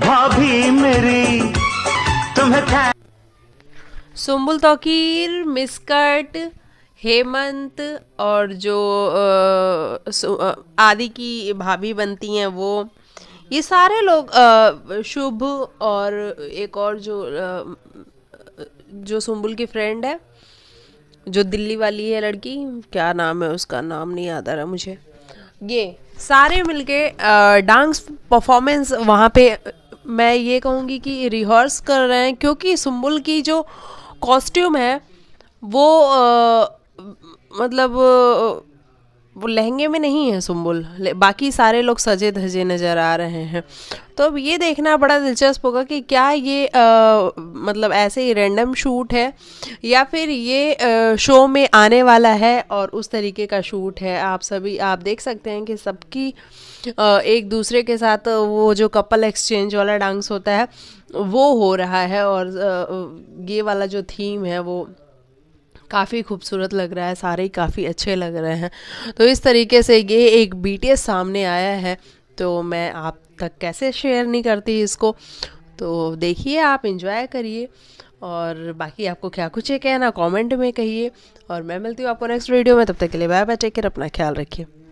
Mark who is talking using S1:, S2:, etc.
S1: भाभी मेरी तुम्हें सुम्बुल तोकीर मिसकट हेमंत और जो आदि की भाभी बनती हैं वो ये सारे लोग शुभ और एक और जो आ, जो सुम्बुल की फ्रेंड है जो दिल्ली वाली है लड़की क्या नाम है उसका नाम नहीं याद आ रहा मुझे ये सारे मिलके डांस परफॉर्मेंस वहाँ पे मैं ये कहूँगी कि रिहर्स कर रहे हैं क्योंकि सुम्बुल की जो कॉस्ट्यूम है वो आ, मतलब वो लहंगे में नहीं है सुम्बुल बाकी सारे लोग सजे धजे नज़र आ रहे हैं तो अब ये देखना बड़ा दिलचस्प होगा कि क्या ये आ, मतलब ऐसे ही रैंडम शूट है या फिर ये आ, शो में आने वाला है और उस तरीके का शूट है आप सभी आप देख सकते हैं कि सबकी एक दूसरे के साथ वो जो कपल एक्सचेंज वाला डांस होता है वो हो रहा है और ये वाला जो थीम है वो काफ़ी खूबसूरत लग रहा है सारे ही काफ़ी अच्छे लग रहे हैं तो इस तरीके से ये एक बी सामने आया है तो मैं आप तक कैसे शेयर नहीं करती इसको तो देखिए आप इंजॉय करिए और बाकी आपको क्या कुछ है कहना कमेंट में कहिए और मैं मिलती हूँ आपको नेक्स्ट वीडियो में तब तक के लिए बाय बाय टेक केयर अपना ख्याल रखिए